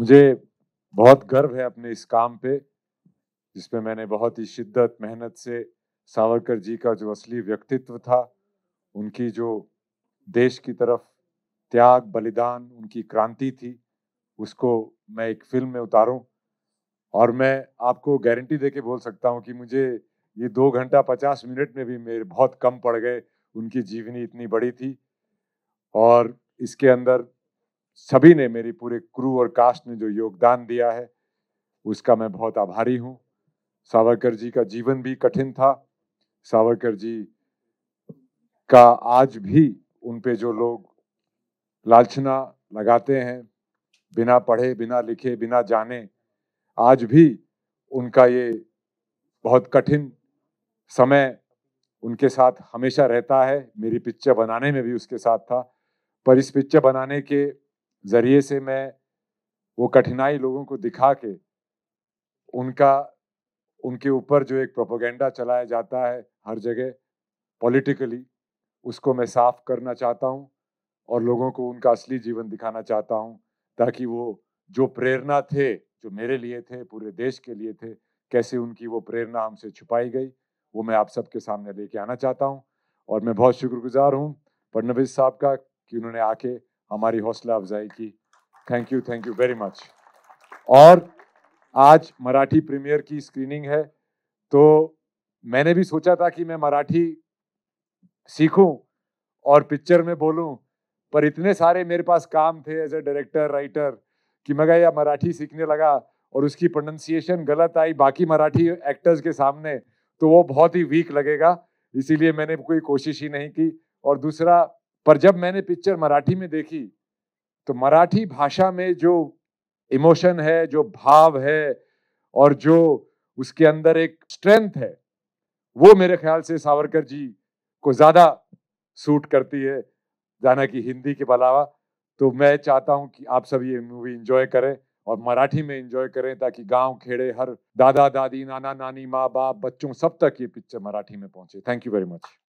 मुझे बहुत गर्व है अपने इस काम पे जिसमें मैंने बहुत ही शिद्दत मेहनत से सावरकर जी का जो असली व्यक्तित्व था उनकी जो देश की तरफ त्याग बलिदान उनकी क्रांति थी उसको मैं एक फिल्म में उतारूं और मैं आपको गारंटी दे के बोल सकता हूं कि मुझे ये दो घंटा पचास मिनट में भी मेरे बहुत कम पड़ गए उनकी जीवनी इतनी बड़ी थी और इसके अंदर सभी ने मेरी पूरे क्रू और कास्ट ने जो योगदान दिया है उसका मैं बहुत आभारी हूँ सावरकर जी का जीवन भी कठिन था सावरकर जी का आज भी उन पे जो लोग लालचना लगाते हैं बिना पढ़े बिना लिखे बिना जाने आज भी उनका ये बहुत कठिन समय उनके साथ हमेशा रहता है मेरी पिक्चर बनाने में भी उसके साथ था पर इस पिक्चर बनाने के ज़रिए से मैं वो कठिनाई लोगों को दिखा के उनका उनके ऊपर जो एक प्रोपोगेंडा चलाया जाता है हर जगह पॉलिटिकली उसको मैं साफ करना चाहता हूँ और लोगों को उनका असली जीवन दिखाना चाहता हूँ ताकि वो जो प्रेरणा थे जो मेरे लिए थे पूरे देश के लिए थे कैसे उनकी वो प्रेरणा हमसे छुपाई गई वो मैं आप सबके सामने लेके आना चाहता हूँ और मैं बहुत शुक्रगुजार हूँ फडनवीस साहब का कि उन्होंने आके हमारी हौसला अफजाई की thank you thank you very much और आज मराठी प्रीमियर की स्क्रीनिंग है तो मैंने भी सोचा था कि मैं मराठी सीखूं और पिक्चर में बोलूं पर इतने सारे मेरे पास काम थे एज ए डायरेक्टर राइटर कि मैं या मराठी सीखने लगा और उसकी प्रोनंसिएशन गलत आई बाकी मराठी एक्टर्स के सामने तो वो बहुत ही वीक लगेगा इसीलिए मैंने कोई कोशिश ही नहीं की और दूसरा पर जब मैंने पिक्चर मराठी में देखी तो मराठी भाषा में जो इमोशन है जो भाव है और जो उसके अंदर एक स्ट्रेंथ है वो मेरे ख्याल से सावरकर जी को ज़्यादा सूट करती है जाना कि हिंदी के अलावा तो मैं चाहता हूँ कि आप सब ये मूवी इंजॉय करें और मराठी में इंजॉय करें ताकि गांव खेड़े हर दादा दादी नाना नानी माँ बाप बच्चों सब तक ये पिक्चर मराठी में पहुंचे थैंक यू वेरी मच